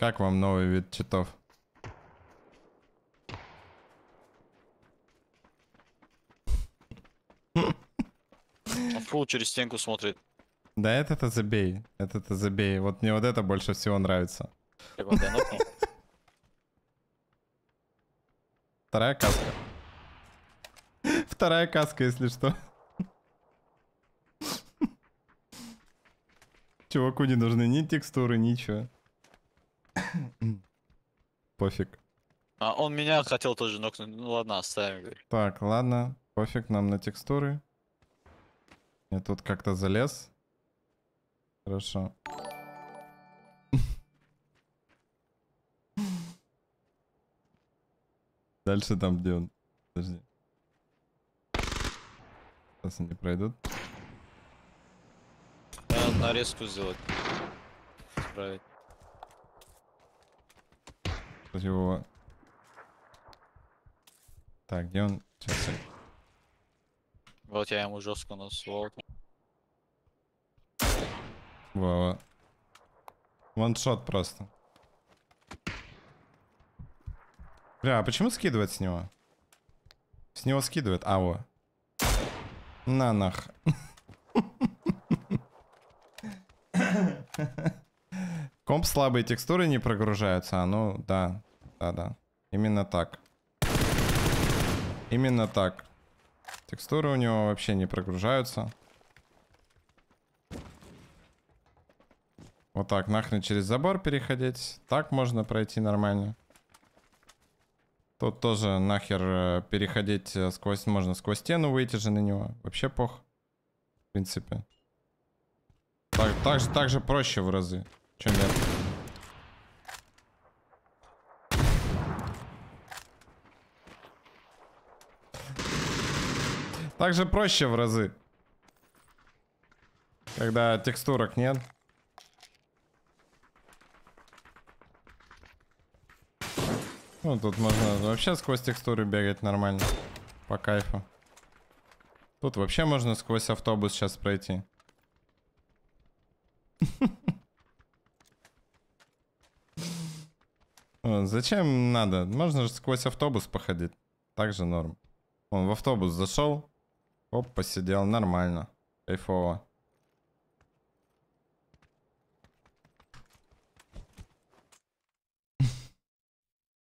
Как вам новый вид читов? Он фул через стенку смотрит. Да это-то забей, это-то забей. Вот мне вот это больше всего нравится. Вторая каска. Вторая каска, если что. Чуваку не нужны ни текстуры, ничего пофиг. А он меня хотел тоже нокнуть. Ну ладно, оставим. Так, ладно, пофиг нам на текстуры. Я тут как-то залез. Хорошо. Дальше там, где он. Подожди. Сейчас они пройдут. Надо нарезку сделать. Справить. Тут его... Так, где он? Сейчас. Вот я ему жестко на Вау. Ваншот просто. Бля, а почему скидывать с него? С него скидывает А, во. На нах. Комп слабые текстуры не прогружаются, а ну да. Да-да. Именно так. Именно так. Текстуры у него вообще не прогружаются. Вот так, нахрен через забор переходить. Так можно пройти нормально. Тут тоже нахер э, переходить э, сквозь... Можно сквозь стену выйти же на него. Вообще пох. В принципе. Так, так, так же проще в разы. Чем я... Так же проще в разы. Когда текстурок нет. Ну, тут можно вообще сквозь текстуры бегать нормально. По кайфу. Тут вообще можно сквозь автобус сейчас пройти. Зачем надо? Можно же сквозь автобус походить. Так же норм. Он в автобус зашел, Оп, посидел, нормально. Кайфово.